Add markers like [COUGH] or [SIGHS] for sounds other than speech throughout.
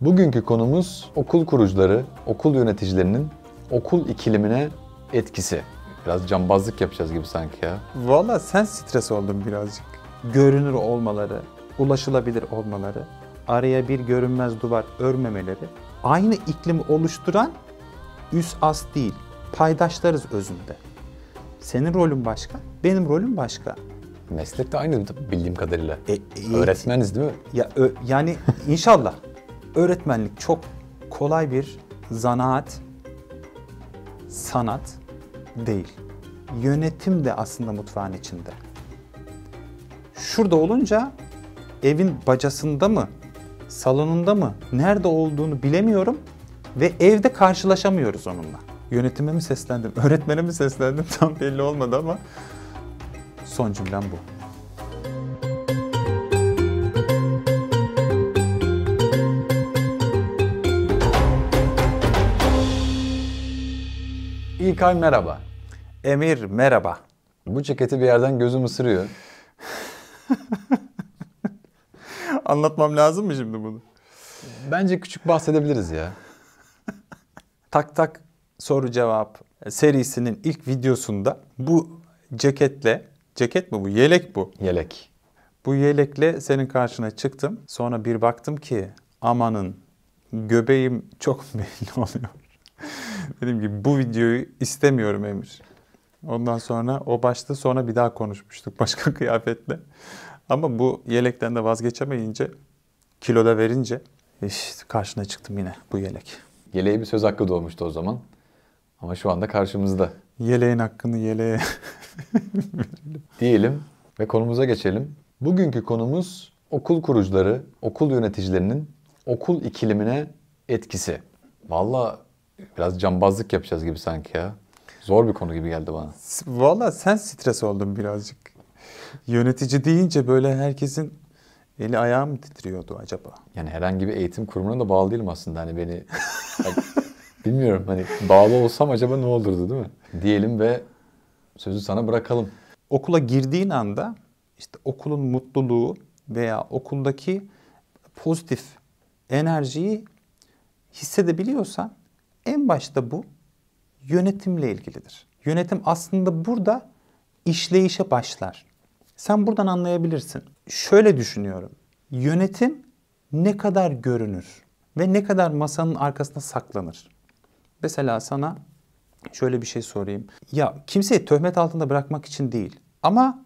Bugünkü konumuz okul kurucuları, okul yöneticilerinin okul ikilimine etkisi. Biraz cambazlık yapacağız gibi sanki ya. Valla sen stres oldun birazcık. Görünür olmaları, ulaşılabilir olmaları, araya bir görünmez duvar örmemeleri, aynı iklimi oluşturan üst as değil, paydaşlarız özünde. Senin rolün başka, benim rolüm başka. Meslek de aynı bildiğim kadarıyla. E, e, Öğretmeniz değil mi? Ya ö, yani inşallah. Öğretmenlik çok kolay bir zanaat, sanat değil. Yönetim de aslında mutfağın içinde. Şurada olunca evin bacasında mı, salonunda mı, nerede olduğunu bilemiyorum ve evde karşılaşamıyoruz onunla. Yönetime mi seslendim, öğretmene mi seslendim [LAUGHS] tam belli olmadı ama son cümlem bu. İlkay merhaba. Emir merhaba. Bu ceketi bir yerden gözüm ısırıyor. [LAUGHS] Anlatmam lazım mı şimdi bunu? Bence küçük bahsedebiliriz ya. tak tak soru cevap e, serisinin ilk videosunda bu ceketle, ceket mi bu, yelek bu. Yelek. Bu yelekle senin karşına çıktım. Sonra bir baktım ki amanın göbeğim çok [LAUGHS] belli oluyor. [LAUGHS] Dedim ki bu videoyu istemiyorum Emir. Ondan sonra o başta sonra bir daha konuşmuştuk [LAUGHS] başka kıyafetle. Ama bu yelekten de vazgeçemeyince, kiloda verince işte karşına çıktım yine bu yelek. Yeleğe bir söz hakkı doğmuştu o zaman. Ama şu anda karşımızda. Yeleğin hakkını yeleğe [LAUGHS] Diyelim ve konumuza geçelim. Bugünkü konumuz okul kurucuları, okul yöneticilerinin okul ikilimine etkisi. Valla biraz cambazlık yapacağız gibi sanki ya. Zor bir konu gibi geldi bana. Valla sen stres oldun birazcık. Yönetici deyince böyle herkesin eli ayağı mı titriyordu acaba? Yani herhangi bir eğitim kurumuna da bağlı değilim aslında. Hani beni hani, bilmiyorum hani bağlı olsam acaba ne olurdu değil mi? Diyelim ve sözü sana bırakalım. Okula girdiğin anda işte okulun mutluluğu veya okuldaki pozitif enerjiyi hissedebiliyorsan en başta bu yönetimle ilgilidir. Yönetim aslında burada işleyişe başlar. Sen buradan anlayabilirsin. Şöyle düşünüyorum. Yönetim ne kadar görünür ve ne kadar masanın arkasında saklanır? Mesela sana şöyle bir şey sorayım. Ya kimseyi töhmet altında bırakmak için değil. Ama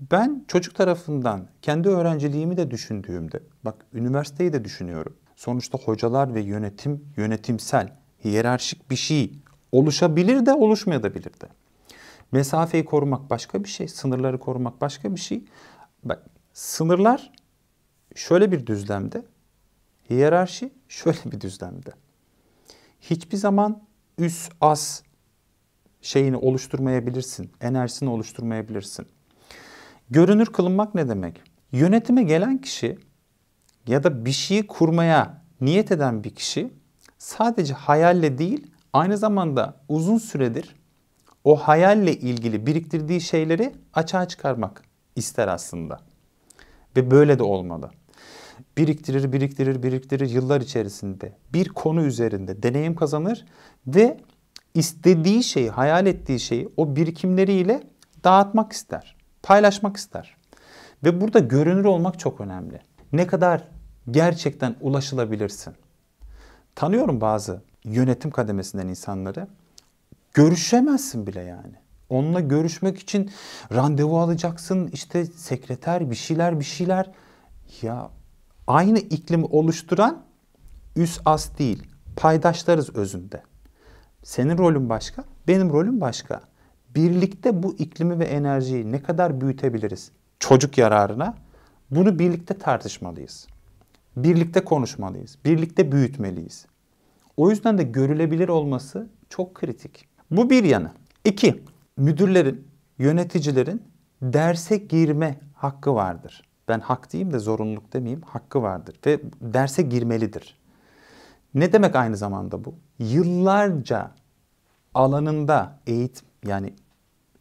ben çocuk tarafından kendi öğrenciliğimi de düşündüğümde, bak üniversiteyi de düşünüyorum. Sonuçta hocalar ve yönetim, yönetimsel hiyerarşik bir şey oluşabilir de oluşmayabilir de. Mesafeyi korumak başka bir şey, sınırları korumak başka bir şey. Bak sınırlar şöyle bir düzlemde, hiyerarşi şöyle bir düzlemde. Hiçbir zaman üst az şeyini oluşturmayabilirsin, enerjisini oluşturmayabilirsin. Görünür kılınmak ne demek? Yönetime gelen kişi ya da bir şeyi kurmaya niyet eden bir kişi sadece hayalle değil aynı zamanda uzun süredir o hayalle ilgili biriktirdiği şeyleri açığa çıkarmak ister aslında. Ve böyle de olmalı. Biriktirir, biriktirir, biriktirir yıllar içerisinde bir konu üzerinde deneyim kazanır ve istediği şeyi, hayal ettiği şeyi o birikimleriyle dağıtmak ister, paylaşmak ister. Ve burada görünür olmak çok önemli. Ne kadar gerçekten ulaşılabilirsin? Tanıyorum bazı yönetim kademesinden insanları. Görüşemezsin bile yani. Onunla görüşmek için randevu alacaksın. işte sekreter bir şeyler bir şeyler. Ya aynı iklimi oluşturan üst as değil. Paydaşlarız özünde. Senin rolün başka, benim rolüm başka. Birlikte bu iklimi ve enerjiyi ne kadar büyütebiliriz? Çocuk yararına bunu birlikte tartışmalıyız. Birlikte konuşmalıyız. Birlikte büyütmeliyiz. O yüzden de görülebilir olması çok kritik. Bu bir yanı. İki, müdürlerin, yöneticilerin derse girme hakkı vardır. Ben hak diyeyim de zorunluluk demeyeyim, hakkı vardır ve derse girmelidir. Ne demek aynı zamanda bu? Yıllarca alanında eğitim yani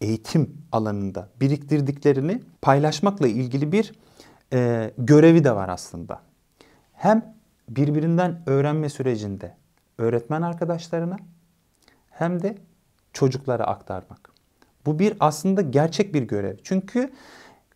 eğitim alanında biriktirdiklerini paylaşmakla ilgili bir e, görevi de var aslında. Hem birbirinden öğrenme sürecinde öğretmen arkadaşlarına hem de çocuklara aktarmak. Bu bir aslında gerçek bir görev. Çünkü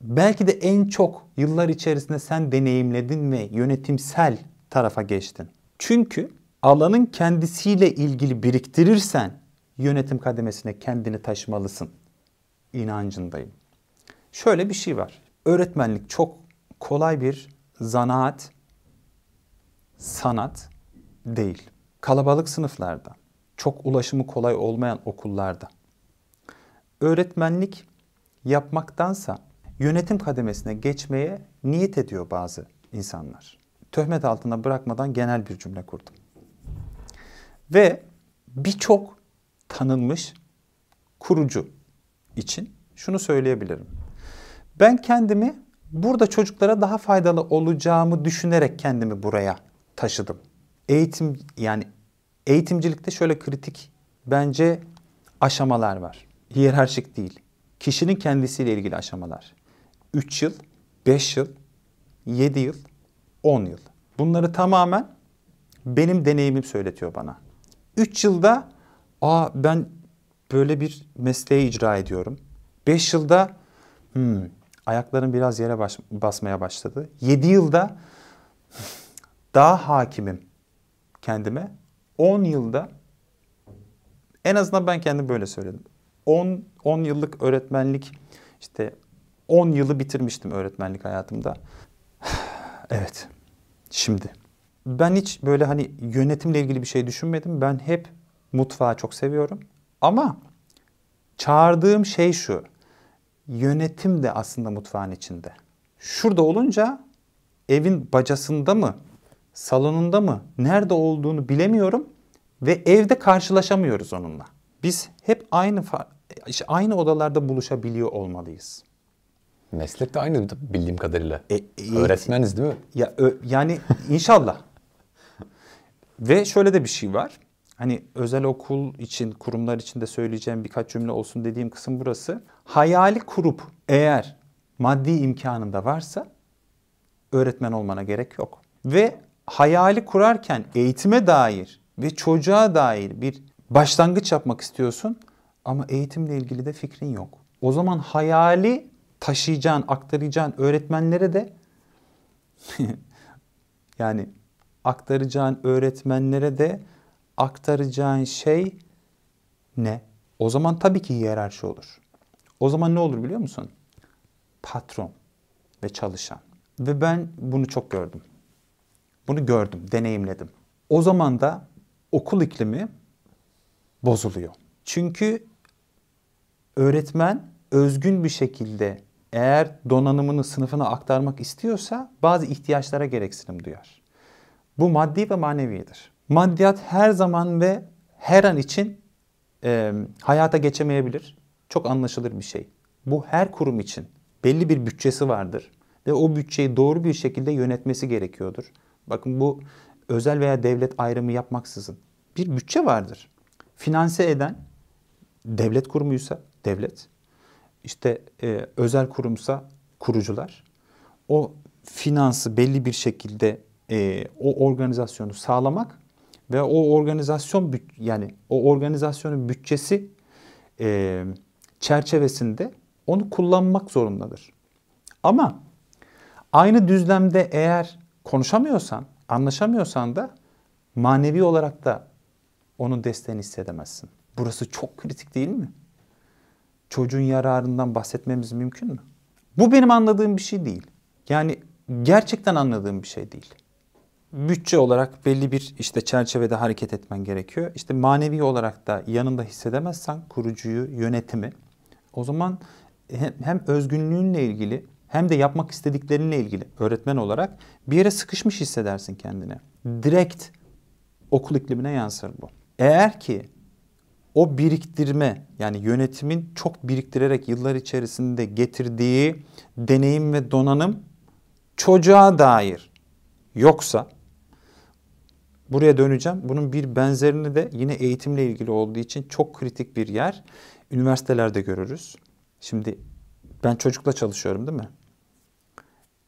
belki de en çok yıllar içerisinde sen deneyimledin ve yönetimsel tarafa geçtin. Çünkü alanın kendisiyle ilgili biriktirirsen yönetim kademesine kendini taşımalısın inancındayım. Şöyle bir şey var. Öğretmenlik çok kolay bir zanaat, sanat değil kalabalık sınıflarda, çok ulaşımı kolay olmayan okullarda öğretmenlik yapmaktansa yönetim kademesine geçmeye niyet ediyor bazı insanlar. Töhmet altına bırakmadan genel bir cümle kurdum. Ve birçok tanınmış kurucu için şunu söyleyebilirim. Ben kendimi burada çocuklara daha faydalı olacağımı düşünerek kendimi buraya taşıdım. Eğitim yani Eğitimcilikte şöyle kritik bence aşamalar var. Hiyerarşik değil. Kişinin kendisiyle ilgili aşamalar. 3 yıl, 5 yıl, 7 yıl, 10 yıl. Bunları tamamen benim deneyimim söyletiyor bana. 3 yılda aa ben böyle bir mesleği icra ediyorum. 5 yılda hmm, ayaklarım biraz yere baş, basmaya başladı. 7 yılda daha hakimim kendime. 10 yılda en azından ben kendim böyle söyledim. 10 10 yıllık öğretmenlik işte 10 yılı bitirmiştim öğretmenlik hayatımda. [SIGHS] evet. Şimdi ben hiç böyle hani yönetimle ilgili bir şey düşünmedim. Ben hep mutfağı çok seviyorum. Ama çağırdığım şey şu. Yönetim de aslında mutfağın içinde. Şurada olunca evin bacasında mı salonunda mı, nerede olduğunu bilemiyorum ve evde karşılaşamıyoruz onunla. Biz hep aynı aynı odalarda buluşabiliyor olmalıyız. Meslek de aynı bildiğim kadarıyla. E, e, Öğretmeniz değil mi? Ya ö, yani inşallah. [LAUGHS] Ve şöyle de bir şey var. Hani özel okul için, kurumlar için de söyleyeceğim birkaç cümle olsun dediğim kısım burası. Hayali kurup eğer maddi imkanında varsa öğretmen olmana gerek yok. Ve hayali kurarken eğitime dair ve çocuğa dair bir başlangıç yapmak istiyorsun ama eğitimle ilgili de fikrin yok. O zaman hayali taşıyacağın, aktaracağın öğretmenlere de [LAUGHS] yani aktaracağın öğretmenlere de aktaracağın şey ne? O zaman tabii ki hiyerarşi olur. O zaman ne olur biliyor musun? Patron ve çalışan. Ve ben bunu çok gördüm. Bunu gördüm, deneyimledim. O zaman da okul iklimi bozuluyor. Çünkü öğretmen özgün bir şekilde eğer donanımını sınıfına aktarmak istiyorsa bazı ihtiyaçlara gereksinim duyar. Bu maddi ve manevidir. Maddiyat her zaman ve her an için e, hayata geçemeyebilir. Çok anlaşılır bir şey. Bu her kurum için belli bir bütçesi vardır ve o bütçeyi doğru bir şekilde yönetmesi gerekiyordur. Bakın bu özel veya devlet ayrımı yapmaksızın bir bütçe vardır. Finanse eden devlet kurumuysa devlet, işte e, özel kurumsa kurucular. O finansı belli bir şekilde e, o organizasyonu sağlamak ve o organizasyon yani o organizasyonun bütçesi e, çerçevesinde onu kullanmak zorundadır. Ama aynı düzlemde eğer konuşamıyorsan, anlaşamıyorsan da manevi olarak da onun desteğini hissedemezsin. Burası çok kritik değil mi? Çocuğun yararından bahsetmemiz mümkün mü? Bu benim anladığım bir şey değil. Yani gerçekten anladığım bir şey değil. Bütçe olarak belli bir işte çerçevede hareket etmen gerekiyor. İşte manevi olarak da yanında hissedemezsen kurucuyu, yönetimi o zaman hem, özgünlüğünle ilgili hem de yapmak istediklerinle ilgili öğretmen olarak bir yere sıkışmış hissedersin kendini. Direkt okul iklimine yansır bu. Eğer ki o biriktirme yani yönetimin çok biriktirerek yıllar içerisinde getirdiği deneyim ve donanım çocuğa dair yoksa buraya döneceğim. Bunun bir benzerini de yine eğitimle ilgili olduğu için çok kritik bir yer. Üniversitelerde görürüz. Şimdi ben çocukla çalışıyorum değil mi?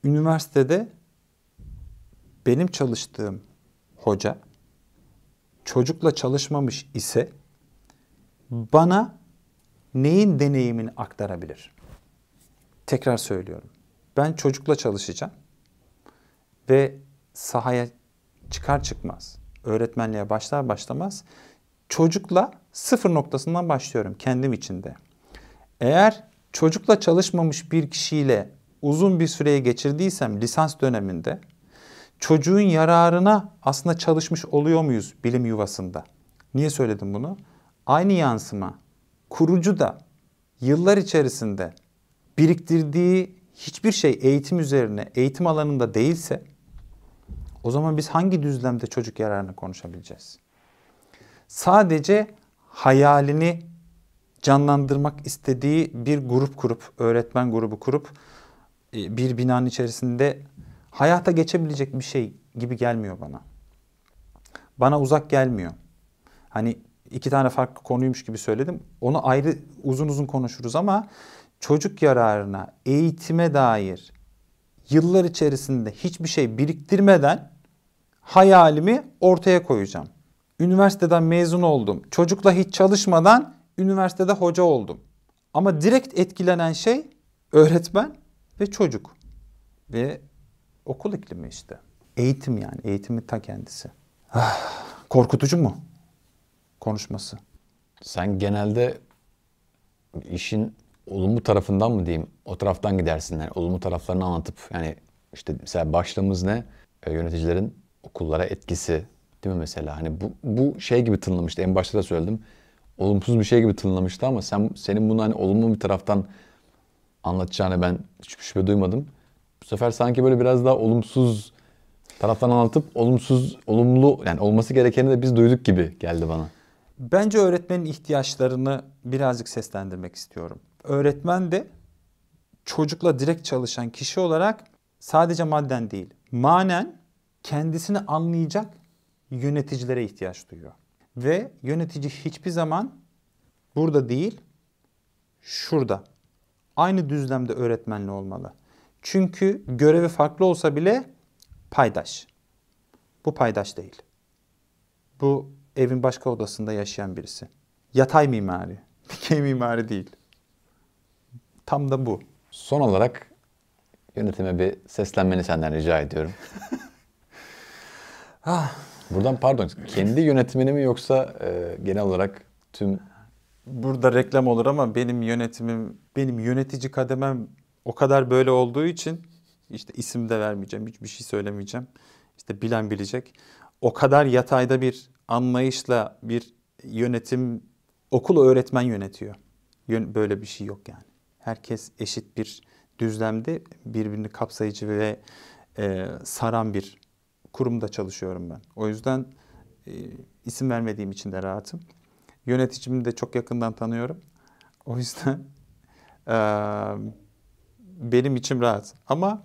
Üniversitede benim çalıştığım hoca çocukla çalışmamış ise bana neyin deneyimini aktarabilir? Tekrar söylüyorum. Ben çocukla çalışacağım ve sahaya çıkar çıkmaz, öğretmenliğe başlar başlamaz çocukla sıfır noktasından başlıyorum kendim içinde. Eğer çocukla çalışmamış bir kişiyle uzun bir süreye geçirdiysem lisans döneminde çocuğun yararına aslında çalışmış oluyor muyuz bilim yuvasında? Niye söyledim bunu? Aynı yansıma kurucu da yıllar içerisinde biriktirdiği hiçbir şey eğitim üzerine, eğitim alanında değilse o zaman biz hangi düzlemde çocuk yararını konuşabileceğiz? Sadece hayalini canlandırmak istediği bir grup kurup, öğretmen grubu kurup e, bir binanın içerisinde hayata geçebilecek bir şey gibi gelmiyor bana. Bana uzak gelmiyor. Hani iki tane farklı konuymuş gibi söyledim. Onu ayrı uzun uzun konuşuruz ama çocuk yararına, eğitime dair yıllar içerisinde hiçbir şey biriktirmeden hayalimi ortaya koyacağım. Üniversiteden mezun oldum. Çocukla hiç çalışmadan üniversitede hoca oldum. Ama direkt etkilenen şey öğretmen ve çocuk ve okul iklimi işte. Eğitim yani eğitimin ta kendisi. Ah, korkutucu mu konuşması? Sen genelde işin olumlu tarafından mı diyeyim o taraftan gidersin yani olumlu taraflarını anlatıp yani işte mesela başlığımız ne e, yöneticilerin okullara etkisi değil mi mesela hani bu, bu şey gibi tınlamıştı en başta da söyledim olumsuz bir şey gibi tınlamıştı ama sen senin bunu hani olumlu bir taraftan anlatacağını ben hiçbir şüphe duymadım. Bu sefer sanki böyle biraz daha olumsuz taraftan anlatıp olumsuz, olumlu yani olması gerekeni de biz duyduk gibi geldi bana. Bence öğretmenin ihtiyaçlarını birazcık seslendirmek istiyorum. Öğretmen de çocukla direkt çalışan kişi olarak sadece madden değil, manen kendisini anlayacak yöneticilere ihtiyaç duyuyor. Ve yönetici hiçbir zaman burada değil, şurada. Aynı düzlemde öğretmenli olmalı. Çünkü görevi farklı olsa bile paydaş. Bu paydaş değil. Bu evin başka odasında yaşayan birisi. Yatay mimari, [LAUGHS] dikey mimari değil. Tam da bu. Son olarak yönetime bir seslenmeni senden rica ediyorum. [LAUGHS] ah. Buradan pardon kendi yönetimini mi yoksa e, genel olarak tüm burada reklam olur ama benim yönetimim benim yönetici kademem o kadar böyle olduğu için işte isim de vermeyeceğim hiçbir şey söylemeyeceğim. İşte bilen bilecek. O kadar yatayda bir anlayışla bir yönetim okul öğretmen yönetiyor. Böyle bir şey yok yani. Herkes eşit bir düzlemde birbirini kapsayıcı ve e, saran bir kurumda çalışıyorum ben. O yüzden e, isim vermediğim için de rahatım. Yöneticimi de çok yakından tanıyorum. O yüzden [LAUGHS] e, benim içim rahat. Ama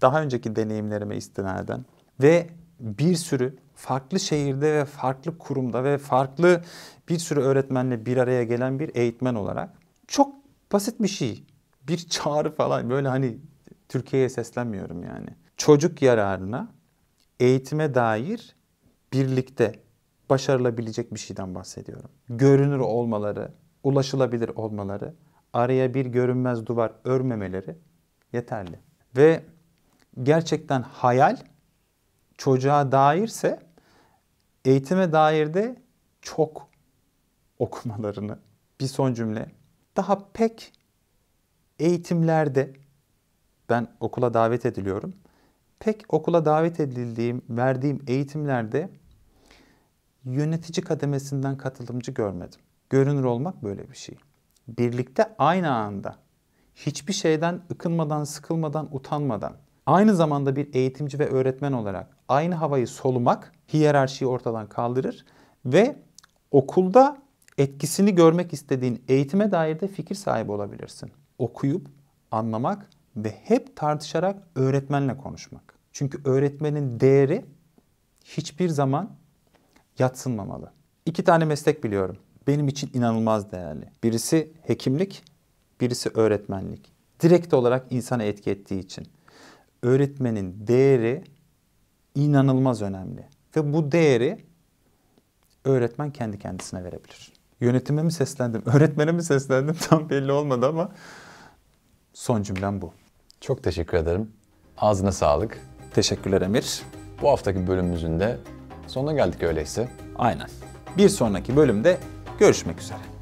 daha önceki deneyimlerime istinaden ve bir sürü farklı şehirde ve farklı kurumda ve farklı bir sürü öğretmenle bir araya gelen bir eğitmen olarak çok basit bir şey. Bir çağrı falan böyle hani Türkiye'ye seslenmiyorum yani. Çocuk yararına eğitime dair birlikte başarılabilecek bir şeyden bahsediyorum. Görünür olmaları, ulaşılabilir olmaları, araya bir görünmez duvar örmemeleri yeterli. Ve gerçekten hayal çocuğa dairse eğitime dair de çok okumalarını bir son cümle daha pek eğitimlerde ben okula davet ediliyorum pek okula davet edildiğim, verdiğim eğitimlerde yönetici kademesinden katılımcı görmedim. Görünür olmak böyle bir şey. Birlikte aynı anda hiçbir şeyden ıkınmadan, sıkılmadan, utanmadan aynı zamanda bir eğitimci ve öğretmen olarak aynı havayı solumak hiyerarşiyi ortadan kaldırır ve okulda etkisini görmek istediğin eğitime dair de fikir sahibi olabilirsin. Okuyup anlamak ve hep tartışarak öğretmenle konuşmak. Çünkü öğretmenin değeri hiçbir zaman yatsınmamalı. İki tane meslek biliyorum. Benim için inanılmaz değerli. Birisi hekimlik, birisi öğretmenlik. Direkt olarak insana etki ettiği için. Öğretmenin değeri inanılmaz önemli. Ve bu değeri öğretmen kendi kendisine verebilir. Yönetime mi seslendim, [LAUGHS] öğretmene mi seslendim tam belli olmadı ama son cümlem bu. Çok teşekkür ederim. Ağzına sağlık. Teşekkürler Emir. Bu haftaki bölümümüzün de sonuna geldik öyleyse. Aynen. Bir sonraki bölümde görüşmek üzere.